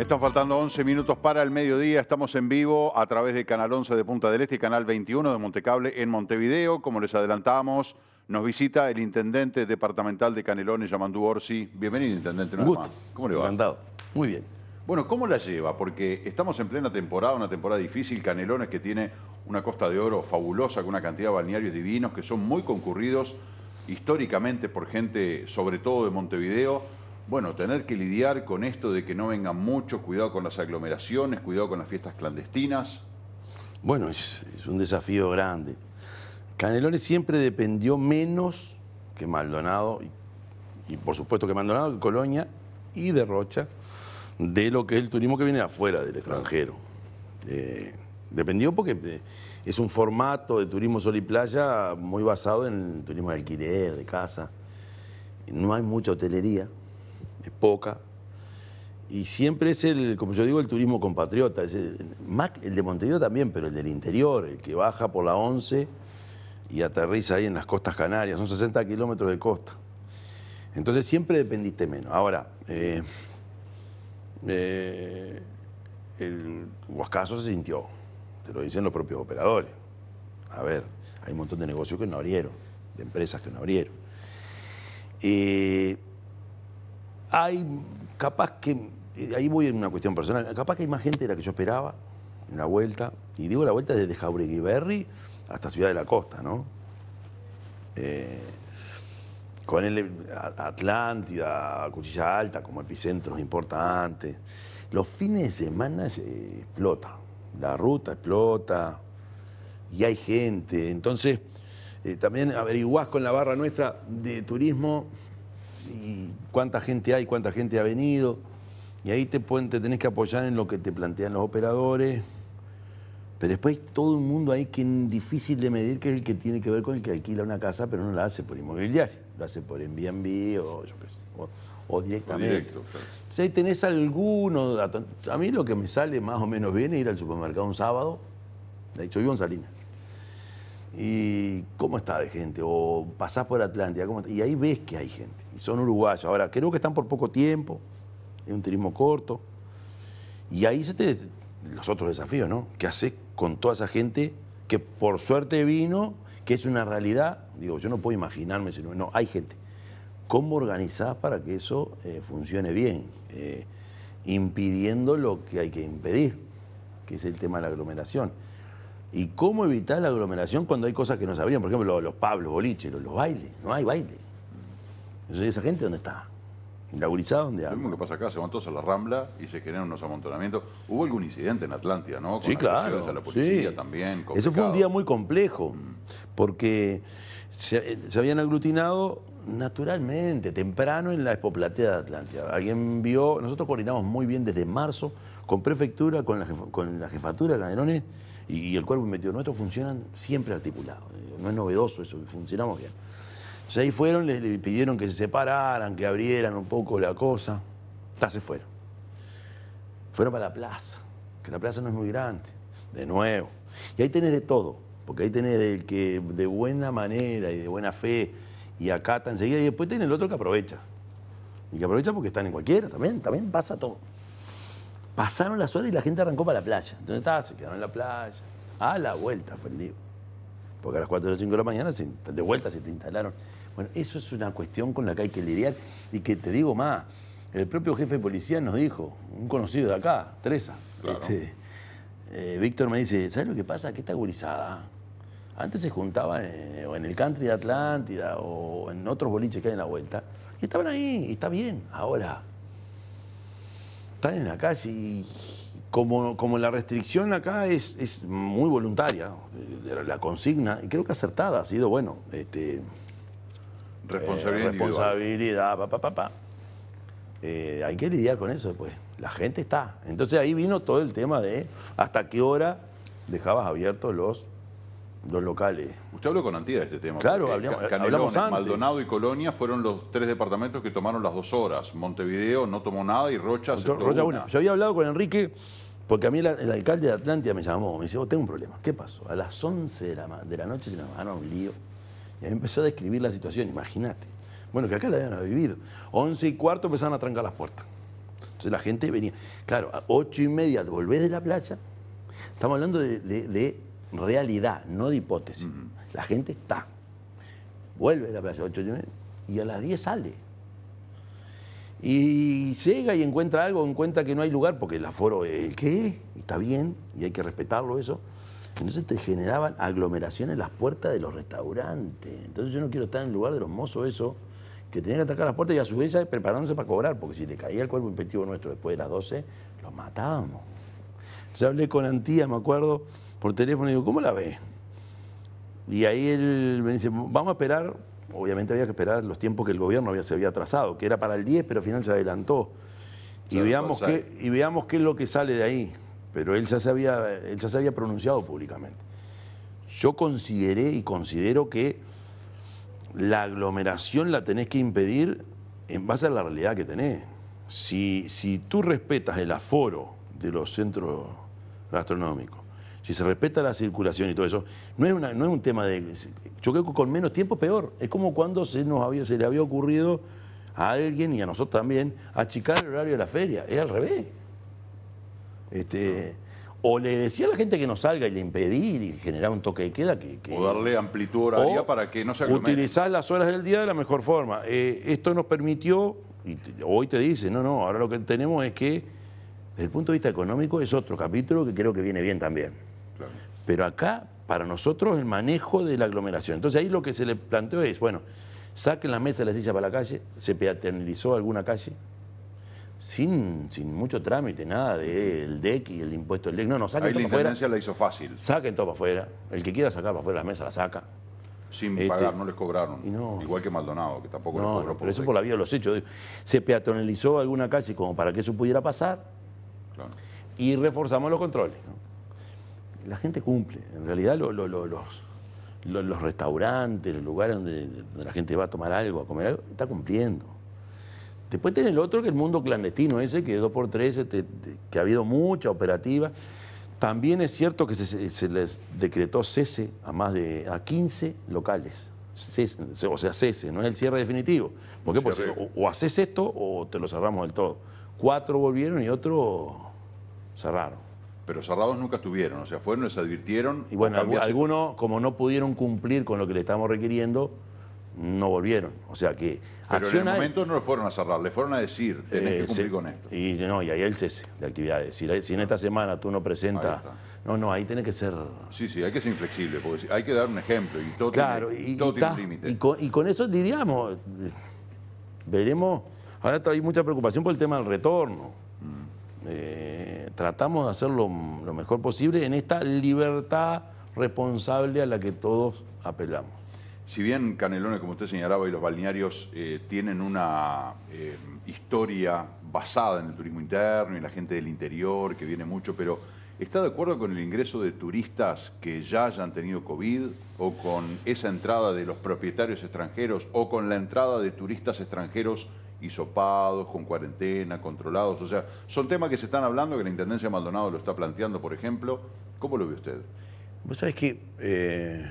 Están faltando 11 minutos para el mediodía. Estamos en vivo a través de Canal 11 de Punta del Este y Canal 21 de Montecable en Montevideo. Como les adelantábamos, nos visita el intendente departamental de Canelones, Yamandú Orsi. Bienvenido, intendente. Un gusto. ¿Cómo le va? Encantado. Muy bien. Bueno, ¿cómo la lleva? Porque estamos en plena temporada, una temporada difícil. Canelones que tiene una costa de oro fabulosa, con una cantidad de balnearios divinos que son muy concurridos históricamente por gente, sobre todo de Montevideo bueno, tener que lidiar con esto de que no vengan muchos... cuidado con las aglomeraciones, cuidado con las fiestas clandestinas. Bueno, es, un desafío grande. Canelones siempre dependió menos que Maldonado, y, por supuesto que Maldonado, que Colonia y de Rocha, de lo que es el turismo que viene de afuera, del extranjero. Eh, dependió porque eh, es un formato de turismo sol y playa muy basado en el turismo de alquiler, de casa. No hay mucha hotelería, es poca. Y siempre es el, como yo digo, el turismo compatriota. Es el, de Montevideo también, pero el del interior, el que baja por la 11 y aterriza ahí en las costas canarias. Son 60 kilómetros de costa. Entonces siempre dependiste menos. Ahora, eh, eh el Huascazo se sintió, te lo dicen los propios operadores. A ver, hay un montón de negocios que no abrieron, de empresas que no abrieron. Eh, hay capaz que, eh, ahí voy en una cuestión personal, capaz que hay más gente de la que yo esperaba en la vuelta, y digo la vuelta desde Jauregui Berry hasta Ciudad de la Costa, ¿no? Eh, con el Atlántida, Cuchilla Alta como epicentro importante Los fines de semana eh, explota, la ruta explota y hay gente. Entonces, también averiguás con la barra nuestra de turismo y cuánta gente hay, cuánta gente ha venido. Y ahí te, pueden, tenés que apoyar en lo que te plantean los operadores. Pero después todo el mundo hay que es difícil de medir, que es el que tiene que ver con el que alquila una casa, pero no la hace por inmobiliario, lo hace por Airbnb o o, directamente. Si ahí tenés alguno A mí lo que me sale más o menos bien es ir al supermercado un sábado. De hecho, yo en Salinas. ¿Y cómo está de gente? O pasás por Atlántida, y ahí ves que hay gente. Y son uruguayos. Ahora, creo que están por poco tiempo, es un turismo corto. Y ahí se te. Los otros desafíos, ¿no? ¿Qué haces con toda esa gente que por suerte vino, que es una realidad? Digo, yo no puedo imaginarme si no. hay gente. ¿Cómo organizás para que eso eh, funcione bien? Eh, impidiendo lo que hay que impedir, que es el tema de la aglomeración. ¿Y cómo evitar la aglomeración cuando hay cosas que no sabían? Por ejemplo, los, pablos, Boliche, los, bailes. No hay baile. Entonces, ¿esa gente dónde está? ¿La dónde hay? Lo mismo que pasa acá, se van todos a la Rambla y se generan unos amontonamientos. Hubo algún incidente en Atlántida, ¿no? sí, claro. A la policía también. Eso fue un día muy complejo, mm. porque se, habían aglutinado naturalmente, temprano en la expoplatea de Atlántida. Alguien vio, nosotros coordinamos muy bien desde marzo con prefectura, con la, jefatura con la jefatura de y, el cuerpo metió nuestro funcionan siempre articulados. No es novedoso eso, funcionamos bien. Entonces ahí fueron, le pidieron que se separaran, que abrieran un poco la cosa. Ya se fueron. Fueron para la plaza, que la plaza no es muy grande, de nuevo. Y ahí tenés de todo, porque ahí tenés del que de buena manera y de buena fe y acata enseguida, y después tiene el otro que aprovecha. Y que aprovecha porque están en cualquiera, también, también pasa todo. Pasaron las horas y la gente arrancó para la playa. ¿Dónde estaba, se quedaron en la playa. A la vuelta fue el lío. Porque a las 4 o 5 de la mañana de vuelta se te instalaron. Bueno, eso es una cuestión con la que hay que lidiar y que te digo más, el propio jefe de policía nos dijo, un conocido de acá, Teresa, este, eh, Víctor me dice, ¿sabes lo que pasa? Que está gurizada. Antes se juntaban eh, o en el country de Atlántida o en otros boliches que hay en la vuelta y estaban ahí, y está bien. Ahora, están en la calle y como, como la restricción acá es, es, muy voluntaria, eh, la consigna, y creo que acertada, ha sido bueno. Este, responsabilidad. papá, eh, responsabilidad, eh, hay que lidiar con eso, pues. La gente está. Entonces ahí vino todo el tema de hasta qué hora dejabas abiertos los dos locales. Usted habló con Antía de este tema. Claro, hablamos, eh, Canelones, hablamos Maldonado y Colonia fueron los tres departamentos que tomaron las dos horas. Montevideo no tomó nada y Rocha se Rocha una. Yo había hablado con Enrique porque a mí el, alcalde de Atlántida me llamó, me dice, oh, tengo un problema. ¿Qué pasó? A las 11 de la, de la noche se me mandaron un lío y ahí empezó a describir la situación, imagínate. Bueno, que acá la habían vivido. 11 y cuarto empezaron a trancar las puertas. Entonces la gente venía. Claro, a 8 y media volvés de la playa. Estamos hablando de realidad, no de hipótesis. La gente está. Vuelve a la plaza 8 y a las 10 sale. Y llega y encuentra algo, encuentra que no hay lugar, porque el aforo es qué, está bien, y hay que respetarlo eso. Entonces te generaban aglomeraciones en las puertas de los restaurantes. Entonces yo no quiero estar en el lugar de los mozos eso, que tenían que atacar las puertas y a su vez preparándose para cobrar, porque si le caía el cuerpo infectivo nuestro después de las 12, los matábamos. Yo hablé con Antía, me acuerdo, por teléfono y digo, ¿cómo la ve? Y ahí él me dice, vamos a esperar, obviamente había que esperar los tiempos que el gobierno había, se había trazado, que era para el 10, pero al final se adelantó. Y veamos, qué, y veamos qué es lo que sale de ahí. Pero él ya, se había, él ya se había pronunciado públicamente. Yo consideré y considero que la aglomeración la tenés que impedir en base a la realidad que tenés. Si, si tú respetas el aforo de los centros gastronómicos, si se respeta la circulación y todo eso, no es, una, no es un tema de... Yo creo que con menos tiempo peor. Es como cuando se, nos había, se le había ocurrido a alguien y a nosotros también achicar el horario de la feria. Es al revés. Este, o le decía a la gente que no salga y le impedir y generar un toque de queda. Que, o darle amplitud horaria para que no se Utilizar las horas del día de la mejor forma. Eh, esto nos permitió, y hoy te dice, no, no, ahora lo que tenemos es que, desde el punto de vista económico, es otro capítulo que creo que viene bien también. Pero acá, para nosotros, el manejo de la aglomeración. Entonces ahí lo que se le planteó es, bueno, saquen la mesa y las sillas para la calle, se peatonalizó alguna calle, sin, sin mucho trámite, nada del DEC y el impuesto del DEC. No, no, saquen todo para afuera. la hizo fácil. Saquen todo para afuera. El que quiera sacar para afuera la mesa la saca. Sin este, pagar, no les cobraron. Igual que Maldonado, que tampoco les cobró. por eso por la vía de los hechos. Se peatonalizó alguna calle como para que eso pudiera pasar. Y reforzamos los controles la gente cumple. En realidad los, los, restaurantes, los lugares donde, la gente va a tomar algo, a comer algo, está cumpliendo. Después tiene el otro que el mundo clandestino ese, que es 2x3 este, que ha habido mucha operativa. También es cierto que se, les decretó cese a más de a 15 locales. o sea, cese, no es el cierre definitivo. Porque pues o, o, haces esto o te lo cerramos del todo. Cuatro volvieron y otro cerraron pero cerrados nunca estuvieron, o sea, fueron, les advirtieron. Y bueno, algunos, como no pudieron cumplir con lo que le estamos requiriendo, no volvieron. O sea que. Pero en el momento no lo fueron a cerrar, le fueron a decir, tenés que eh, cumplir con esto. Y, no, y ahí el cese de actividades. Si, en esta ah. semana tú no presentas. No, no, ahí tiene que ser. Sí, sí, hay que ser inflexible, porque hay que dar un ejemplo y todo tiene, límite. Y y con eso diríamos, veremos. Ahora hay mucha preocupación por el tema del retorno. Eh, tratamos de hacerlo lo, mejor posible en esta libertad responsable a la que todos apelamos. Si bien Canelones, como usted señalaba, y los balnearios eh, tienen una eh, historia basada en el turismo interno y la gente del interior que viene mucho, pero ¿está de acuerdo con el ingreso de turistas que ya hayan tenido COVID o con esa entrada de los propietarios extranjeros o con la entrada de turistas extranjeros hisopados, con cuarentena, controlados. O sea, son temas que se están hablando, que la Intendencia de Maldonado lo está planteando, por ejemplo. ¿Cómo lo ve usted? Vos sabés que eh,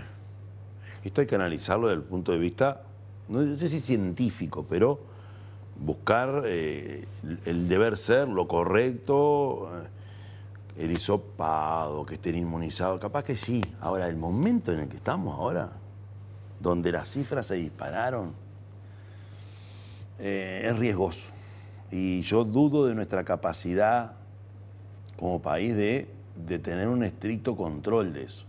esto hay que analizarlo desde el punto de vista, no sé si científico, pero buscar eh, el deber ser, lo correcto, eh, el hisopado, que estén inmunizados. Capaz que sí. Ahora, el momento en el que estamos ahora, donde las cifras se dispararon, eh, es riesgoso. Y yo dudo de nuestra capacidad como país de, de tener un estricto control de eso.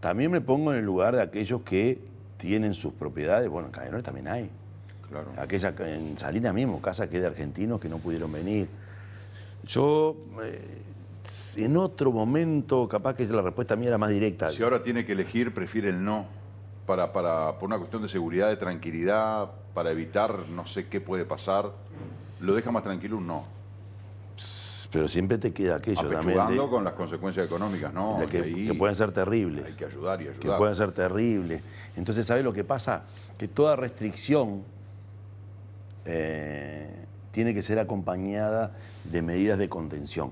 También me pongo en el lugar de aquellos que tienen sus propiedades. Bueno, en también hay. Claro. Aquella, en Salina mismo, casa que es de argentinos que no pudieron venir. Yo, eh, en otro momento, capaz que la respuesta mía era más directa. Si ahora tiene que elegir, prefiere el no para, para, por una cuestión de seguridad, de tranquilidad, para evitar no sé qué puede pasar, ¿lo deja más tranquilo o no? Pero siempre te queda aquello también. De, con las consecuencias económicas, ¿no? que, pueden ser terribles. Hay que ayudar y ayudar. Que pueden ser terribles. Entonces, ¿sabes lo que pasa? Que toda restricción eh, tiene que ser acompañada de medidas de contención.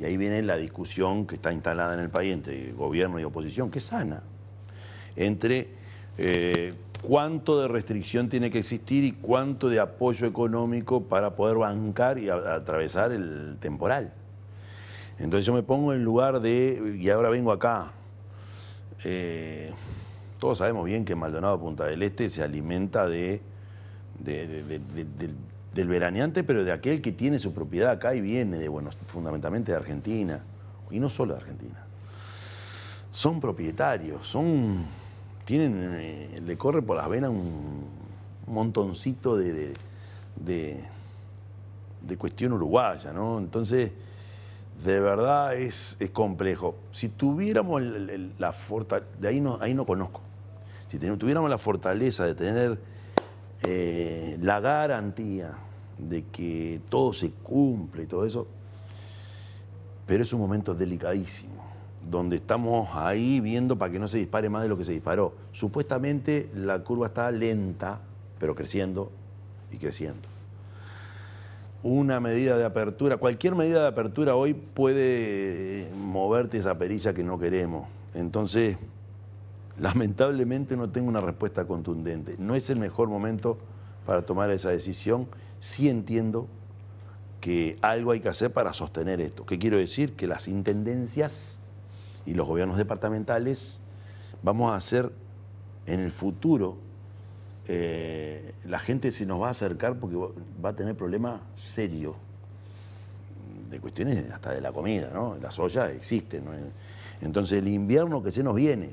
Y ahí viene la discusión que está instalada en el país entre gobierno y oposición, que es sana entre eh, cuánto de restricción tiene que existir y cuánto de apoyo económico para poder bancar y atravesar el temporal. Entonces yo me pongo en lugar de, y ahora vengo acá, eh, todos sabemos bien que Maldonado Punta del Este se alimenta de, del veraneante, pero de aquel que tiene su propiedad acá y viene de bueno, fundamentalmente de Argentina, y no solo de Argentina. Son propietarios, son tienen, eh, le corre por las venas un montoncito de, de, cuestión uruguaya, ¿no? Entonces, de verdad es, complejo. Si tuviéramos la fortaleza, de ahí no, ahí no conozco, si tuviéramos la fortaleza de tener eh, la garantía de que todo se cumple y todo eso, pero es un momento delicadísimo donde estamos ahí viendo para que no se dispare más de lo que se disparó. Supuestamente la curva está lenta, pero creciendo y creciendo. Una medida de apertura, cualquier medida de apertura hoy puede moverte esa perilla que no queremos. Entonces, lamentablemente no tengo una respuesta contundente. No es el mejor momento para tomar esa decisión. Sí entiendo que algo hay que hacer para sostener esto. ¿Qué quiero decir? Que las intendencias y los gobiernos departamentales, vamos a hacer en el futuro, eh, la gente se nos va a acercar porque va a tener problemas serios de cuestiones hasta de la comida, ¿no? Las ollas existen. Entonces el invierno que se nos viene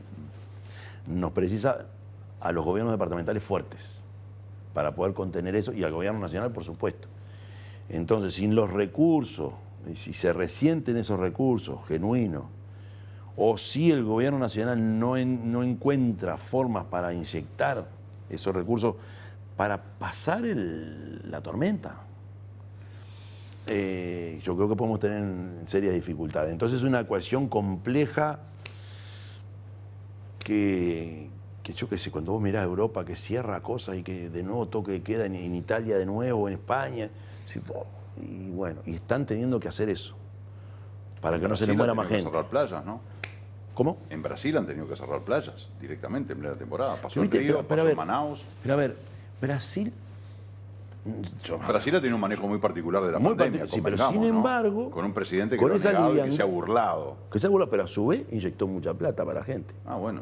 nos precisa a los gobiernos departamentales fuertes para poder contener eso y al gobierno nacional, por supuesto. Entonces, sin los recursos, y si se resienten esos recursos genuinos, o si el gobierno nacional no, no encuentra formas para inyectar esos recursos para pasar la tormenta. Eh, yo creo que podemos tener serias dificultades. Entonces es una ecuación compleja que, yo qué sé, cuando vos mirás Europa que cierra cosas y que de nuevo toque queda en, Italia de nuevo, en España, y bueno, y están teniendo que hacer eso para que no, se le muera más gente. playas, ¿no? ¿Cómo? En Brasil han tenido que cerrar playas directamente en plena temporada. Pasó el río, pasó Manaus. Pero a ver, Brasil. Brasil ha tenido un manejo muy particular de la muy pandemia. Sí, pero sin embargo. Con un presidente que, que se ha burlado. Que se ha burlado, pero a su vez inyectó mucha plata para la gente. Ah, bueno.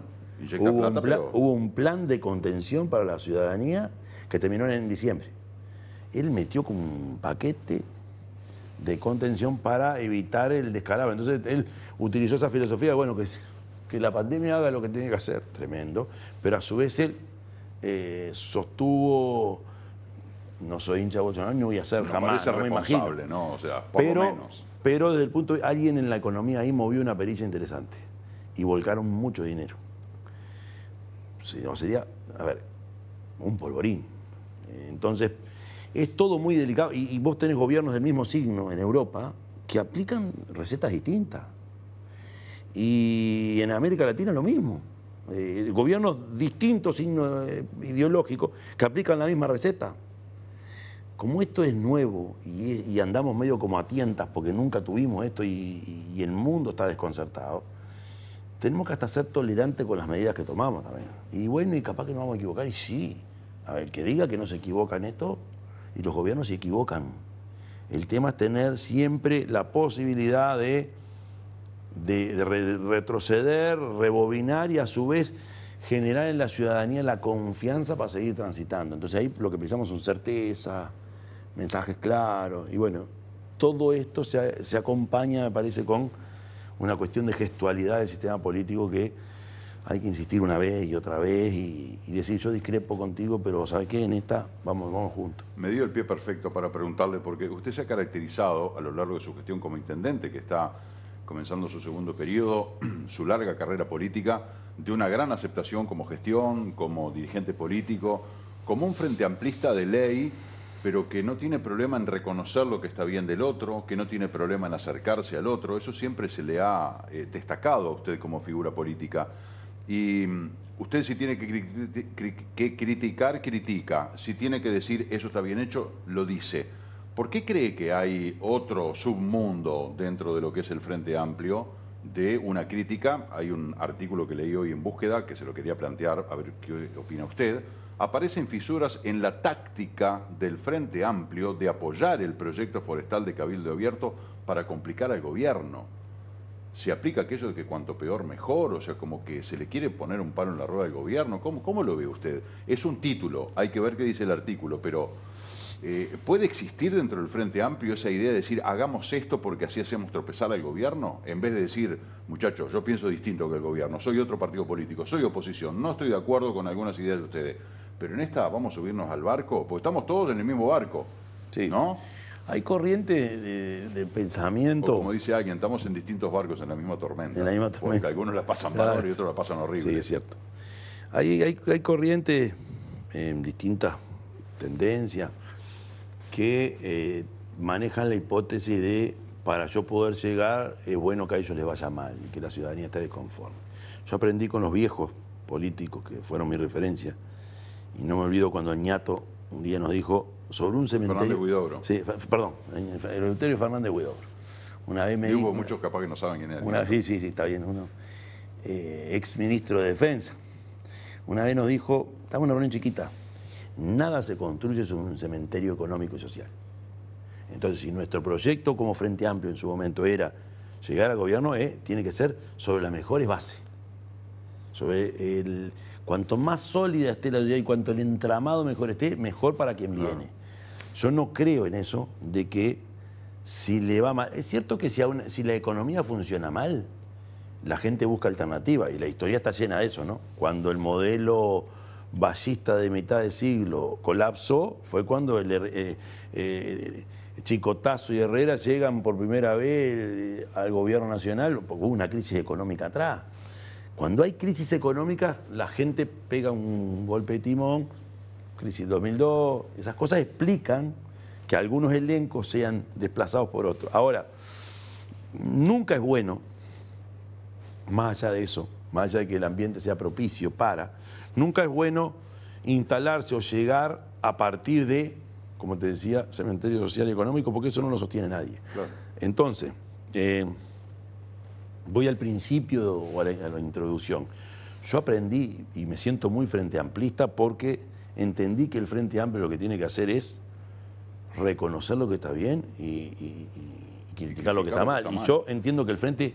hubo, un plan, hubo un plan de contención para la ciudadanía que terminó en diciembre. Él metió como un paquete de contención para evitar el descalabro. Entonces él utilizó esa filosofía, bueno, que, que la pandemia haga lo que tiene que hacer, tremendo, pero a su vez él eh, sostuvo, no soy hincha de Bolsonaro, no voy a ser jamás, no me ¿no? O sea, poco pero, menos. pero desde el punto de alguien en la economía ahí movió una pericia interesante y volcaron mucho dinero. Si no, sería, a ver, un polvorín. Entonces, es todo muy delicado. Y, vos tenés gobiernos del mismo signo en Europa que aplican recetas distintas. Y en América Latina lo mismo. Eh, gobiernos distintos, signos eh, ideológicos, que aplican la misma receta. Como esto es nuevo y, andamos medio como a tientas porque nunca tuvimos esto y, el mundo está desconcertado, tenemos que hasta ser tolerantes con las medidas que tomamos también. Y bueno, y capaz que nos vamos a equivocar, y sí. A ver, que diga que no se equivoca en esto, y los gobiernos se equivocan. El tema es tener siempre la posibilidad de, de, retroceder, rebobinar y a su vez generar en la ciudadanía la confianza para seguir transitando. Entonces ahí lo que pensamos son certeza mensajes claros y bueno, todo esto se, se acompaña, me parece, con una cuestión de gestualidad del sistema político que hay que insistir una vez y otra vez y, decir yo discrepo contigo, pero ¿sabes qué? En esta vamos, vamos juntos. Me dio el pie perfecto para preguntarle, porque usted se ha caracterizado a lo largo de su gestión como intendente, que está comenzando su segundo periodo, su larga carrera política, de una gran aceptación como gestión, como dirigente político, como un frente amplista de ley, pero que no tiene problema en reconocer lo que está bien del otro, que no tiene problema en acercarse al otro. Eso siempre se le ha eh, destacado a usted como figura política. Y mm, usted si tiene que, criticar, critica. Si tiene que decir eso está bien hecho, lo dice. ¿Por qué cree que hay otro submundo dentro de lo que es el Frente Amplio de una crítica? Hay un artículo que leí hoy en búsqueda que se lo quería plantear, a ver qué opina usted. Aparecen fisuras en la táctica del Frente Amplio de apoyar el proyecto forestal de Cabildo Abierto para complicar al gobierno se aplica aquello de que cuanto peor mejor, o sea, como que se le quiere poner un palo en la rueda al gobierno. ¿Cómo, cómo lo ve usted? Es un título, hay que ver qué dice el artículo, pero eh, ¿puede existir dentro del Frente Amplio esa idea de decir hagamos esto porque así hacemos tropezar al gobierno? En vez de decir, muchachos, yo pienso distinto que el gobierno, soy otro partido político, soy oposición, no estoy de acuerdo con algunas ideas de ustedes, pero en esta vamos a subirnos al barco, porque estamos todos en el mismo barco, sí. ¿no? Hay corriente de, pensamiento. como dice alguien, estamos en distintos barcos en la misma tormenta. En la misma tormenta. algunos la pasan mal y otros la pasan horrible. Sí, es cierto. Hay, hay, hay corrientes en distintas tendencias que eh, manejan la hipótesis de para yo poder llegar es bueno que a ellos les vaya mal y que la ciudadanía esté desconforme. Yo aprendí con los viejos políticos que fueron mi referencia y no me olvido cuando Ñato un día nos dijo sobre un cementerio. Fernández Huidobro. Sí, perdón, el Fernández Huidobro. Una vez me y hubo muchos capaz que no saben quién era. sí, sí, sí, está bien. Uno, eh, ex ministro de Defensa. Una vez nos dijo, en una reunión chiquita, nada se construye sobre un cementerio económico y social. Entonces, si nuestro proyecto como Frente Amplio en su momento era llegar al gobierno, eh, tiene que ser sobre las mejores bases, sobre el, Cuanto más sólida esté la idea y cuanto el entramado mejor esté, mejor para quien viene. Yo no creo en eso de que si le va mal. Es cierto que si, la economía funciona mal, la gente busca alternativa y la historia está llena de eso, ¿no? Cuando el modelo ballista de mitad de siglo colapsó, fue cuando eh, eh, Chicotazo y Herrera llegan por primera vez eh, al gobierno nacional, porque hubo una crisis económica atrás. Cuando hay crisis económicas, la gente pega un golpe de timón, crisis 2002, esas cosas explican que algunos elencos sean desplazados por otros. Ahora, nunca es bueno, más allá de eso, más allá de que el ambiente sea propicio para, nunca es bueno instalarse o llegar a partir de, como te decía, cementerio social y económico, porque eso no lo sostiene nadie. Entonces, eh, voy al principio o a la, introducción. Yo aprendí y me siento muy frente amplista porque entendí que el Frente Amplio lo que tiene que hacer es reconocer lo que está bien y, y criticar lo que está mal. Y yo entiendo que el Frente,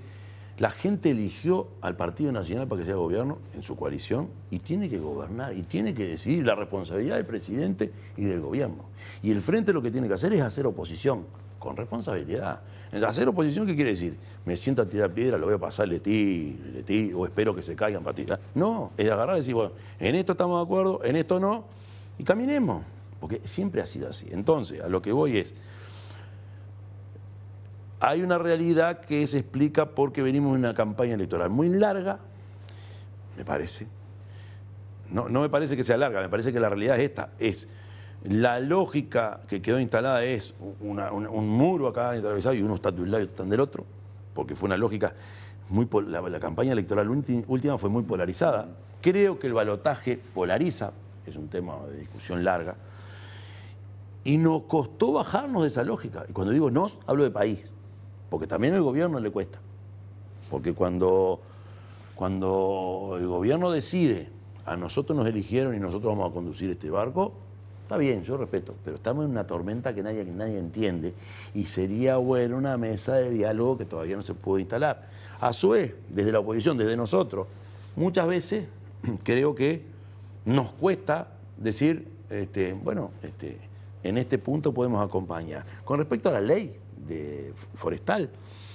la gente eligió al Partido Nacional para que sea gobierno en su coalición y tiene que gobernar y tiene que decidir la responsabilidad del presidente y del gobierno. Y el Frente lo que tiene que hacer es hacer oposición con responsabilidad. Hacer oposición, ¿qué quiere decir? Me siento a tirar piedra, lo voy a pasar, le tiro, o espero que se caigan para ti. No, es agarrar y decir, bueno, en esto estamos de acuerdo, en esto no, y caminemos, porque siempre ha sido así. Entonces, a lo que voy es, hay una realidad que se explica porque venimos de una campaña electoral muy larga, me parece. No, no me parece que sea larga, me parece que la realidad es esta, es la lógica que quedó instalada es un muro acá y uno está de un lado y otro del otro, porque fue una lógica muy la, la campaña electoral última fue muy polarizada. Creo que el balotaje polariza, es un tema de discusión larga, y nos costó bajarnos de esa lógica. Y cuando digo nos, hablo de país, porque también al gobierno le cuesta. Porque cuando, cuando el gobierno decide, a nosotros nos eligieron y nosotros vamos a conducir este barco, Está bien, yo respeto, pero estamos en una tormenta que nadie, nadie entiende y sería bueno una mesa de diálogo que todavía no se puede instalar. A su vez, desde la oposición, desde nosotros, muchas veces creo que nos cuesta decir, este, bueno, este, en este punto podemos acompañar. Con respecto a la ley de forestal,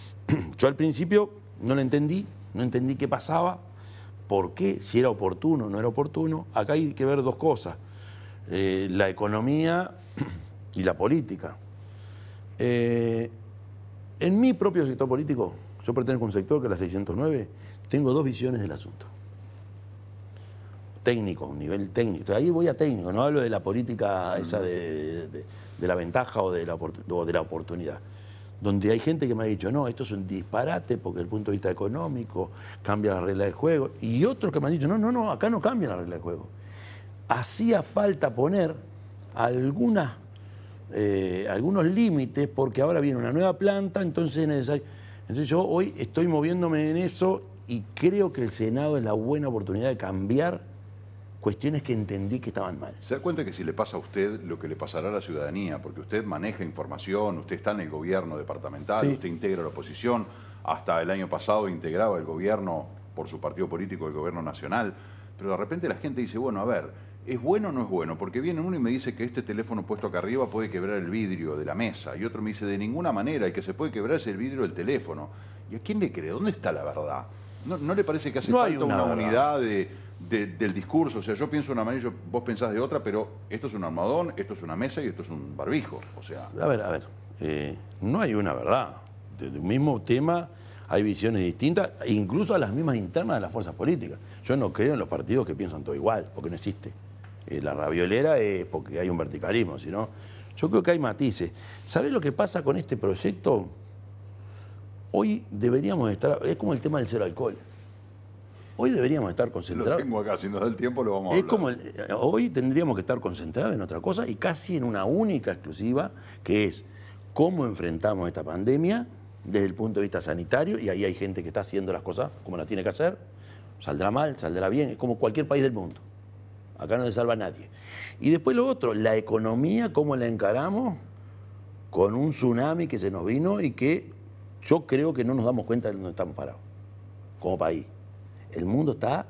yo al principio no la entendí, no entendí qué pasaba, por qué, si era oportuno o no era oportuno. Acá hay que ver dos cosas. Eh, la economía y la política. Eh, en mi propio sector político, yo pertenezco a un sector que es la 609, tengo dos visiones del asunto. Técnico, un nivel técnico. Ahí voy a técnico, no hablo de la política esa de, la ventaja o de la, oportunidad donde hay gente que me ha dicho, no, esto es un disparate porque desde el punto de vista económico cambia la regla de juego. Y otros que me han dicho, no, no, no, acá no cambia la regla de juego hacía falta poner eh, algunos límites porque ahora viene una nueva planta, entonces Entonces yo hoy estoy moviéndome en eso y creo que el Senado es la buena oportunidad de cambiar cuestiones que entendí que estaban mal. Se da cuenta que si le pasa a usted lo que le pasará a la ciudadanía, porque usted maneja información, usted está en el gobierno departamental, usted integra la oposición, hasta el año pasado integraba el gobierno por su partido político, el gobierno nacional, pero de repente la gente dice, bueno, a ver, ¿Es bueno o no es bueno? Porque viene uno y me dice que este teléfono puesto acá arriba puede quebrar el vidrio de la mesa. Y otro me dice, de ninguna manera, y que se puede quebrar es el vidrio del teléfono. ¿Y a quién le cree? ¿Dónde está la verdad? ¿No, le parece que hace falta una, unidad del discurso? O sea, yo pienso de una manera y vos pensás de otra, pero esto es un armadón esto es una mesa y esto es un barbijo. O sea... A ver, a ver. Eh, no hay una verdad. De un mismo tema hay visiones distintas, incluso a las mismas internas de las fuerzas políticas. Yo no creo en los partidos que piensan todo igual, porque no existe. Eh, la raviolera es porque hay un verticalismo, sino yo creo que hay matices. ¿Sabés lo que pasa con este proyecto? Hoy deberíamos estar, es como el tema del cero alcohol. Hoy deberíamos estar concentrados. Lo tengo acá, si nos da el tiempo lo vamos a eh, hoy tendríamos que estar concentrados en otra cosa y casi en una única exclusiva, que es cómo enfrentamos esta pandemia desde el punto de vista sanitario, y ahí hay gente que está haciendo las cosas como las tiene que hacer. Saldrá mal, saldrá bien, es como cualquier país del mundo. Acá no se salva nadie. Y después lo otro, la economía, cómo la encaramos con un tsunami que se nos vino y que yo creo que no nos damos cuenta de dónde estamos parados, como país. El mundo está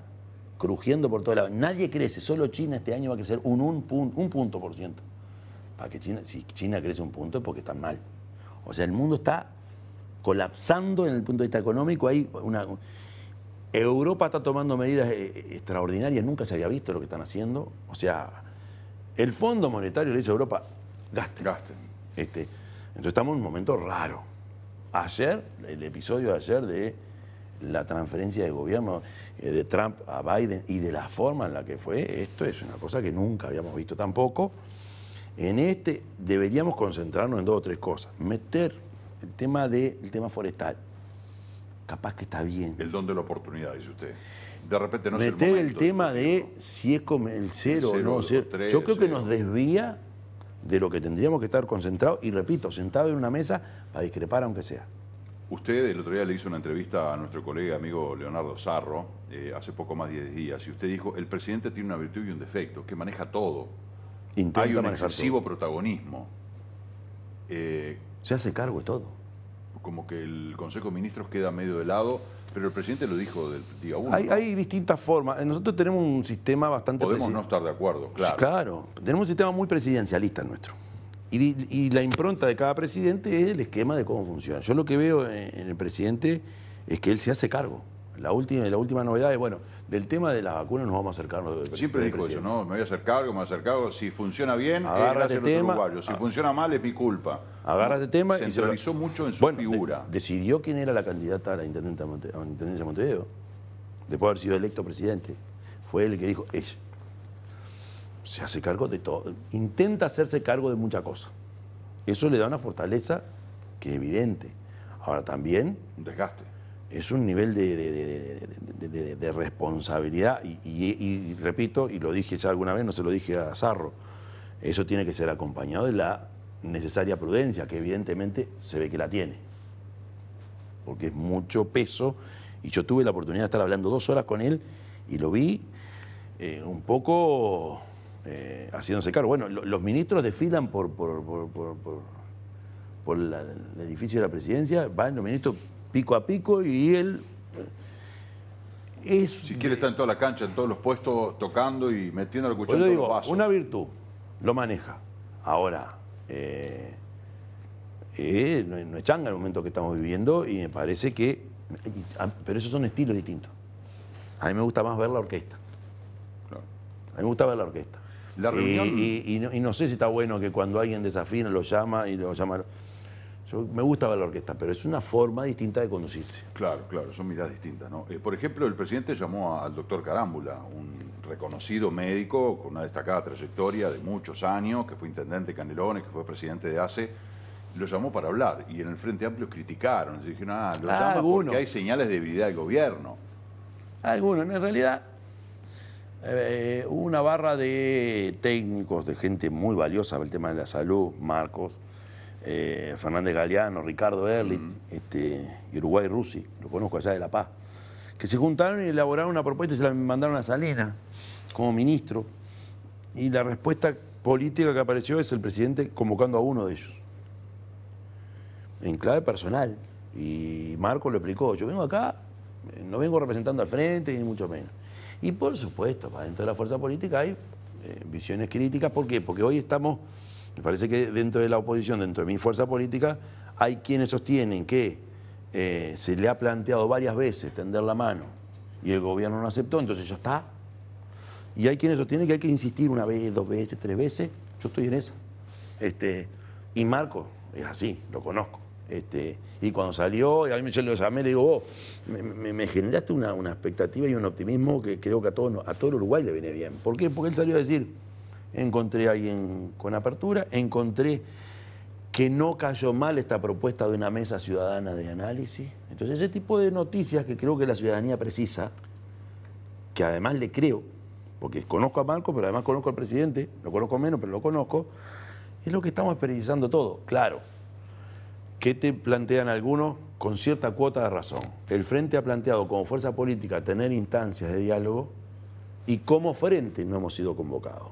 crujiendo por todos lados. Nadie crece, solo China este año va a crecer un, punto, un punto por ciento. que China, si China crece un punto es porque está mal. O sea, el mundo está colapsando en el punto de vista económico. Hay una, Europa está tomando medidas eh, eh, extraordinarias, nunca se había visto lo que están haciendo. O sea, el Fondo Monetario le dice a Europa, gasten. gaste. Este, entonces estamos en un momento raro. Ayer, el episodio de ayer de la transferencia de gobierno eh, de Trump a Biden y de la forma en la que fue, esto es una cosa que nunca habíamos visto tampoco. En este deberíamos concentrarnos en dos o tres cosas. Meter el tema, de, el tema forestal, capaz que está bien. El don de la oportunidad, dice usted. De repente no Meter el, el tema de si es como el cero, o no. Yo creo que nos desvía de lo que tendríamos que estar concentrados y, repito, sentado en una mesa para discrepar aunque sea. Usted el otro día le hizo una entrevista a nuestro colega amigo Leonardo Sarro, eh, hace poco más de 10 días, y usted dijo, el presidente tiene una virtud y un defecto, que maneja todo. Hay un excesivo protagonismo. Eh, Se hace cargo de todo como que el Consejo de Ministros queda medio de lado, pero el presidente lo dijo del día uno. Hay, distintas formas. Nosotros tenemos un sistema bastante... Podemos no estar de acuerdo, claro. claro, tenemos un sistema muy presidencialista nuestro. Y, la impronta de cada presidente es el esquema de cómo funciona. Yo lo que veo en el presidente es que él se hace cargo. La última, la última novedad es, bueno, del tema de las vacunas nos vamos a acercar. Siempre digo eso, ¿no? Me voy a acercar me voy a Si funciona bien, Agárrate es este tema, Si ah. funciona mal, es mi culpa. Agarra este tema y se revisó mucho en su figura. decidió quién era la candidata a la intendencia de Montevideo, después de haber sido electo presidente. Fue él el que dijo, ella. Se hace cargo de todo. Intenta hacerse cargo de mucha cosa. Eso le da una fortaleza que es evidente. Ahora también... Un desgaste es un nivel de, responsabilidad y, repito, y lo dije ya alguna vez, no se lo dije a Zarro, eso tiene que ser acompañado de la necesaria prudencia, que evidentemente se ve que la tiene, porque es mucho peso y yo tuve la oportunidad de estar hablando dos horas con él y lo vi eh, un poco eh, haciéndose cargo. Bueno, los ministros desfilan por, por, el edificio de la presidencia, van los ministros pico a pico y él es... Si quiere estar en toda la cancha, en todos los puestos, tocando y metiendo la cuchillo en los Una virtud, lo maneja. Ahora, eh, eh, no, es changa el momento que estamos viviendo y me parece que... Ah, pero esos son estilos distintos. A mí me gusta más ver la orquesta. A mí me gusta ver la orquesta. La reunión... Eh, y, no, sé si está bueno que cuando alguien desafina lo llama y lo llama... Me me ver la orquesta, pero es una forma distinta de conducirse. Claro, claro, son miradas distintas. Eh, por ejemplo, el presidente llamó al doctor Carámbula, un reconocido médico con una destacada trayectoria de muchos años, que fue intendente de Canelones, que fue presidente de ACE, lo llamó para hablar y en el Frente Amplio criticaron, dijeron, ah, lo llama porque hay señales de debilidad del gobierno. Algunos, en realidad eh, hubo una barra de técnicos, de gente muy valiosa para el tema de la salud, Marcos, eh, Fernández Galeano, Ricardo Erlich, mm. este, Uruguay Rusi, lo conozco allá de La Paz, que se juntaron y elaboraron una propuesta y se la mandaron a Salena como ministro. Y la respuesta política que apareció es el presidente convocando a uno de ellos. En clave personal. Y Marco lo explicó. Yo vengo acá, eh, no vengo representando al frente, ni mucho menos. Y por supuesto, para dentro de la fuerza política hay eh, visiones críticas. ¿Por qué? Porque hoy estamos me parece que dentro de la oposición, dentro de mi fuerza política, hay quienes sostienen que eh, se le ha planteado varias veces tender la mano y el gobierno no aceptó, entonces ya está. Y hay quienes sostienen que hay que insistir una vez, dos veces, tres veces. Yo estoy en esa. Este, y Marco es así, lo conozco. Este, y cuando salió, y a mí me lo llamé, le digo, me, generaste una, expectativa y un optimismo que creo que a todo, a todo el Uruguay le viene bien. ¿Por qué? Porque él salió a decir, encontré a alguien con apertura, encontré que no cayó mal esta propuesta de una mesa ciudadana de análisis. Entonces, ese tipo de noticias que creo que la ciudadanía precisa, que además le creo, porque conozco a Marco, pero además conozco al presidente, lo conozco menos, pero lo conozco, es lo que estamos precisando todo. Claro, ¿qué te plantean algunos con cierta cuota de razón? El Frente ha planteado como fuerza política tener instancias de diálogo y como Frente no hemos sido convocados.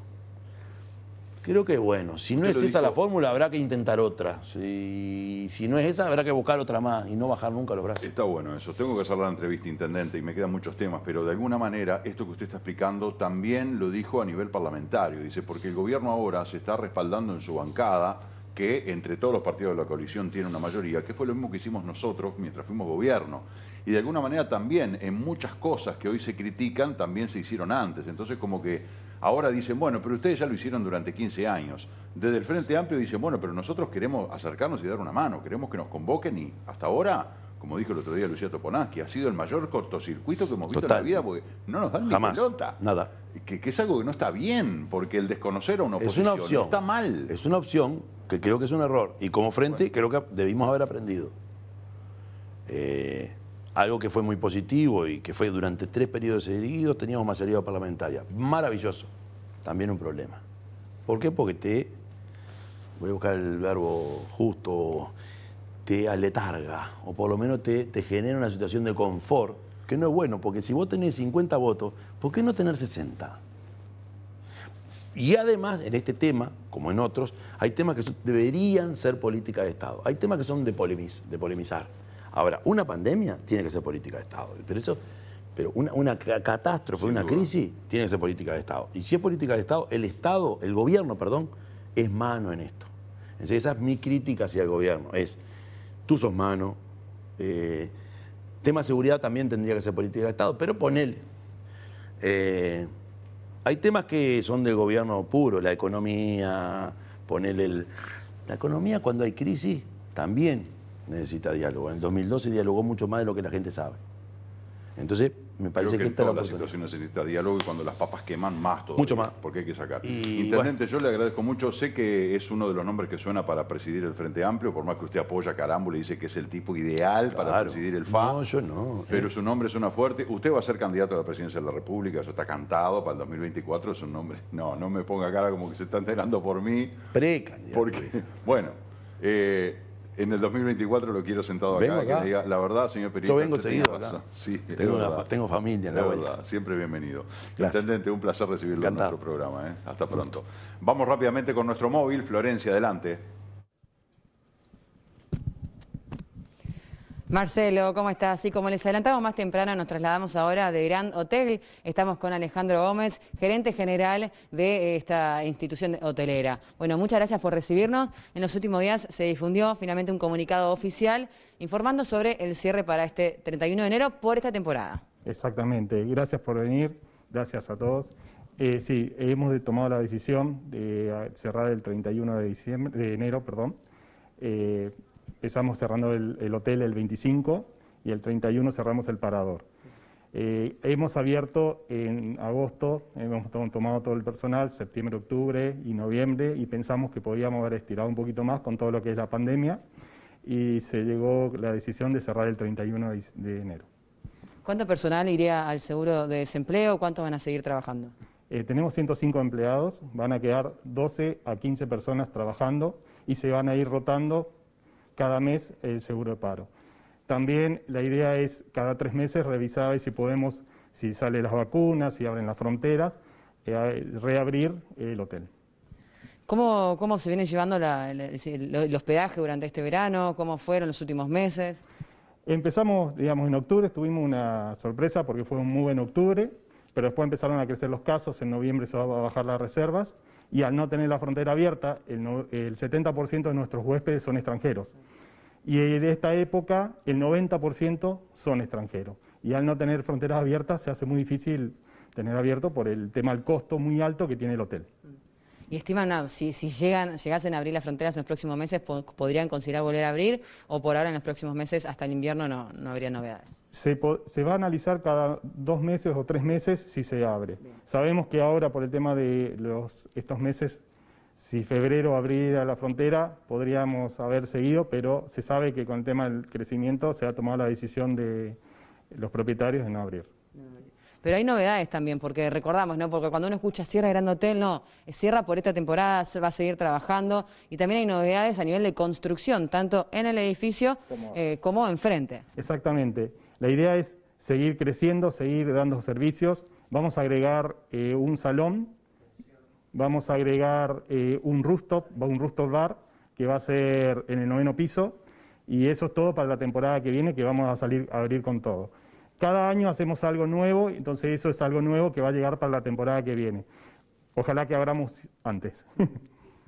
Creo que bueno, si no es esa la fórmula, habrá que intentar otra. Si, si no es esa, habrá que buscar otra más y no bajar nunca los brazos. Está bueno eso. Tengo que hacer la entrevista, intendente, y me quedan muchos temas, pero de alguna manera esto que usted está explicando también lo dijo a nivel parlamentario. Dice, porque el gobierno ahora se está respaldando en su bancada que entre todos los partidos de la coalición tiene una mayoría, que fue lo mismo que hicimos nosotros mientras fuimos gobierno. Y de alguna manera también en muchas cosas que hoy se critican también se hicieron antes. Entonces como que Ahora dicen, bueno, pero ustedes ya lo hicieron durante 15 años. Desde el Frente Amplio dicen, bueno, pero nosotros queremos acercarnos y dar una mano, queremos que nos convoquen y hasta ahora, como dijo el otro día Lucía que ha sido el mayor cortocircuito que hemos visto en la vida porque no nos dan ni pelota. Nada. Que, es algo que no está bien, porque el desconocer a una oposición es una opción, está mal. Es una opción que creo que es un error. Y como Frente creo que debimos haber aprendido. Eh, algo que fue muy positivo y que fue durante tres periodos seguidos teníamos mayoría parlamentaria. Maravilloso. También un problema. ¿Por qué? Porque te, voy a buscar el verbo justo, te aletarga o por lo menos te, genera una situación de confort que no es bueno, porque si vos tenés 50 votos, ¿por qué no tener 60? Y además, en este tema, como en otros, hay temas que deberían ser política de Estado. Hay temas que son de, de polemizar. Ahora, una pandemia tiene que ser política de Estado. Pero eso, pero una, catástrofe, una crisis, tiene que ser política de Estado. Y si es política de Estado, el Estado, el gobierno, perdón, es mano en esto. Entonces, esa es mi crítica hacia el gobierno. Es, tú sos mano. Eh, tema de seguridad también tendría que ser política de Estado, pero ponele. Eh, hay temas que son del gobierno puro, la economía, ponele. el... La economía cuando hay crisis también necesita diálogo. En el 2012 dialogó mucho más de lo que la gente sabe. Entonces, me parece que, está. esta la las necesita diálogo y cuando las papas queman más todo. Mucho más. Porque hay que sacar. Intendente, yo le agradezco mucho. Sé que es uno de los nombres que suena para presidir el Frente Amplio, por más que usted apoya a y dice que es el tipo ideal para presidir el FA. No, yo no. Pero eh. su nombre suena fuerte. Usted va a ser candidato a la presidencia de la República, eso está cantado para el 2024, es un nombre. No, no me ponga cara como que se está enterando por mí. Precandidato. Porque, bueno. Eh, en el 2024 lo quiero sentado acá, la verdad, señor periodista. Yo vengo este seguido tengo, familia en la, Verdad, siempre bienvenido. Intendente, un placer recibirlo en nuestro programa. ¿eh? Hasta pronto. Vamos rápidamente con nuestro móvil. Florencia, adelante. Marcelo, ¿cómo estás? Así como les adelantamos más temprano, nos trasladamos ahora de Grand Hotel. Estamos con Alejandro Gómez, gerente general de eh, esta institución hotelera. Bueno, muchas gracias por recibirnos. En los últimos días se difundió finalmente un comunicado oficial informando sobre el cierre para este 31 de enero por esta temporada. Exactamente. Gracias por venir. Gracias a todos. Eh, sí, hemos tomado la decisión de eh, cerrar el 31 de, diciembre, de enero, perdón empezamos cerrando el, hotel el 25 y el 31 cerramos el parador. Eh, hemos abierto en agosto, hemos tomado todo el personal, septiembre, octubre y noviembre, y pensamos que podíamos haber estirado un poquito más con todo lo que es la pandemia, y se llegó la decisión de cerrar el 31 de, enero. ¿Cuánto personal iría al seguro de desempleo? ¿Cuántos van a seguir trabajando? Eh, tenemos 105 empleados, van a quedar 12 a 15 personas trabajando y se van a ir rotando cada mes el seguro de paro. También la idea es cada tres meses revisar si podemos, si salen las vacunas, si abren las fronteras, eh, reabrir el hotel. ¿Cómo, cómo se viene llevando el, hospedaje durante este verano? ¿Cómo fueron los últimos meses? Empezamos, digamos, en octubre, tuvimos una sorpresa porque fue un muy buen octubre, pero después empezaron a crecer los casos, en noviembre se va a bajar las reservas y al no tener la frontera abierta, el, 70% de nuestros huéspedes son extranjeros. Y de esta época, el 90% son extranjeros. Y al no tener fronteras abiertas, se hace muy difícil tener abierto por el tema del costo muy alto que tiene el hotel. Y estiman, si, llegan, llegasen a abrir las fronteras en los próximos meses, ¿podrían considerar volver a abrir? ¿O por ahora en los próximos meses, hasta el invierno, no habría novedades? se, va a analizar cada dos meses o tres meses si se abre. Sabemos que ahora por el tema de los, estos meses, si febrero abriera la frontera, podríamos haber seguido, pero se sabe que con el tema del crecimiento se ha tomado la decisión de los propietarios de no abrir. Pero hay novedades también, porque recordamos, ¿no? Porque cuando uno escucha Sierra Gran Hotel, no, cierra por esta temporada se va a seguir trabajando y también hay novedades a nivel de construcción, tanto en el edificio como eh, enfrente. Exactamente. La idea es seguir creciendo, seguir dando servicios. Vamos a agregar eh, un salón, vamos a agregar eh, un rooftop, un rooftop bar, que va a ser en el noveno piso. Y eso es todo para la temporada que viene, que vamos a salir a abrir con todo. Cada año hacemos algo nuevo, entonces eso es algo nuevo que va a llegar para la temporada que viene. Ojalá que abramos antes.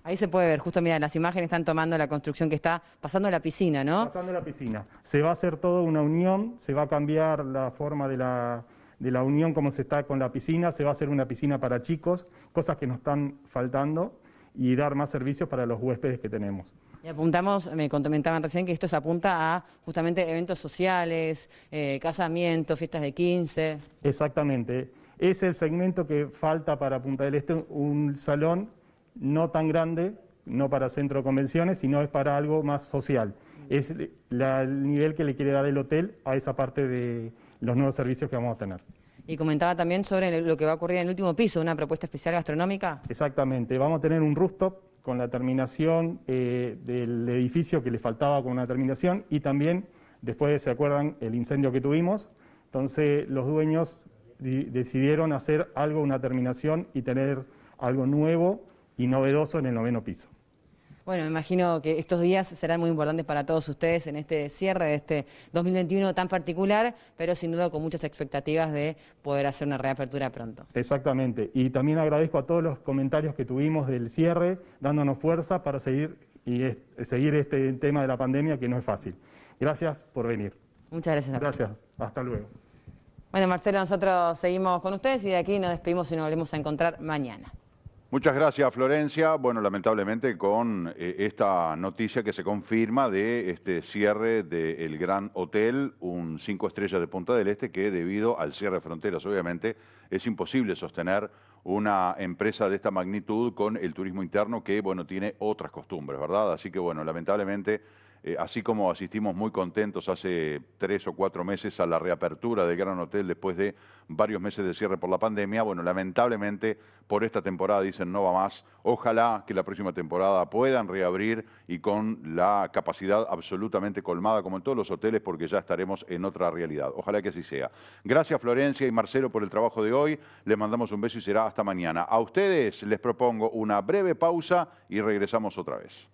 Ahí se puede ver, justo mira, las imágenes están tomando la construcción que está pasando la piscina, ¿no? Pasando la piscina. Se va a hacer todo una unión, se va a cambiar la forma de la, unión, como se está con la piscina, se va a hacer una piscina para chicos, cosas que nos están faltando y dar más servicios para los huéspedes que tenemos. Y apuntamos, me comentaban recién que esto se apunta a justamente eventos sociales, eh, casamientos, fiestas de 15. Exactamente. Es el segmento que falta para Punta del Este, un salón no tan grande, no para centro de convenciones, sino es para algo más social. Es el nivel que le quiere dar el hotel a esa parte de los nuevos servicios que vamos a tener. Y comentaba también sobre lo que va a ocurrir en el último piso, una propuesta especial gastronómica. Exactamente, vamos a tener un rooftop con la terminación eh, del edificio que le faltaba con una terminación y también, después se acuerdan, el incendio que tuvimos, entonces los dueños decidieron hacer algo, una terminación y tener algo nuevo y novedoso en el noveno piso. Bueno, me imagino que estos días serán muy importantes para todos ustedes en este cierre de este 2021 tan particular, pero sin duda con muchas expectativas de poder hacer una reapertura pronto. Exactamente, y también agradezco a todos los comentarios que tuvimos del cierre, dándonos fuerza para seguir, y seguir este tema de la pandemia que no es fácil. Gracias por venir. Muchas gracias. Gracias, hasta luego. Bueno, Marcelo, nosotros seguimos con ustedes y de aquí nos despedimos y nos volvemos a encontrar mañana. Muchas gracias, Florencia. Bueno, lamentablemente con eh, esta noticia que se confirma de este cierre del Gran Hotel, un cinco estrellas de Punta del Este, que debido al cierre de fronteras, obviamente, es imposible sostener una empresa de esta magnitud con el turismo interno que, bueno, tiene otras costumbres, ¿verdad? Así que, bueno, lamentablemente eh, así como asistimos muy contentos hace tres o cuatro meses a la reapertura del Gran Hotel después de varios meses de cierre por la pandemia, bueno, lamentablemente por esta temporada dicen no va más. Ojalá que la próxima temporada puedan reabrir y con la capacidad absolutamente colmada, como en todos los hoteles, porque ya estaremos en otra realidad. Ojalá que así sea. Gracias Florencia y Marcelo por el trabajo de hoy. Les mandamos un beso y será hasta mañana. A ustedes les propongo una breve pausa y regresamos otra vez.